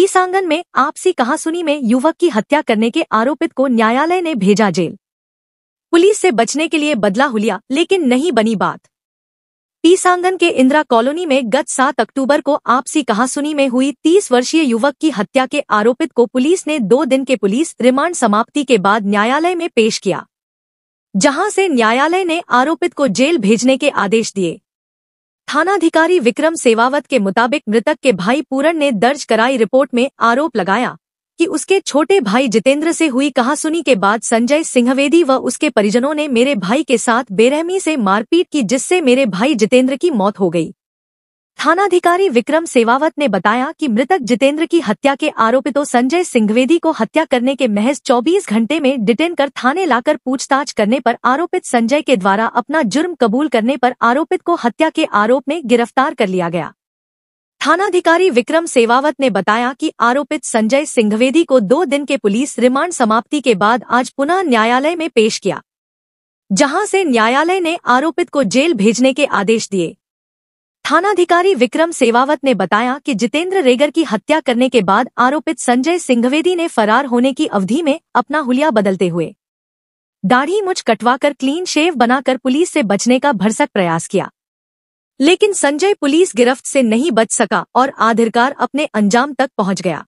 पीसांगन में आपसी कहासुनी में युवक की हत्या करने के आरोपित को न्यायालय ने भेजा जेल पुलिस से बचने के लिए बदला हुलिया लेकिन नहीं बनी बात पीसांगन के इंदिरा कॉलोनी में गत सात अक्टूबर को आपसी कहासुनी में हुई 30 वर्षीय युवक की हत्या के आरोपित को पुलिस ने दो दिन के पुलिस रिमांड समाप्ति के बाद न्यायालय में पेश किया जहां से न्यायालय ने आरोपित को जेल भेजने के आदेश दिए थानाधिकारी विक्रम सेवावत के मुताबिक मृतक के भाई पूरन ने दर्ज कराई रिपोर्ट में आरोप लगाया कि उसके छोटे भाई जितेंद्र से हुई कहासुनी के बाद संजय सिंहवेदी व उसके परिजनों ने मेरे भाई के साथ बेरहमी से मारपीट की जिससे मेरे भाई जितेंद्र की मौत हो गई थानाधिकारी विक्रम सेवावत ने बताया कि मृतक जितेंद्र की हत्या के आरोपितों संजय सिंघवेदी को हत्या करने के महज 24 घंटे में डिटेन कर थाने लाकर पूछताछ करने पर आरोपित संजय के द्वारा अपना जुर्म कबूल करने पर आरोपित को हत्या के आरोप में गिरफ्तार कर लिया गया थानाधिकारी विक्रम सेवावत ने बताया कि आरोपित संजय सिंघवेदी को दो दिन के पुलिस रिमांड समाप्ति के बाद आज पुनः न्यायालय में पेश किया जहां से न्यायालय ने आरोपित को जेल भेजने के आदेश दिए थानाधिकारी विक्रम सेवावत ने बताया कि जितेंद्र रेगर की हत्या करने के बाद आरोपित संजय सिंघवेदी ने फरार होने की अवधि में अपना हुलिया बदलते हुए दाढ़ी मुछ कटवाकर क्लीन शेव बनाकर पुलिस से बचने का भरसक प्रयास किया लेकिन संजय पुलिस गिरफ्त से नहीं बच सका और आधिरकार अपने अंजाम तक पहुंच गया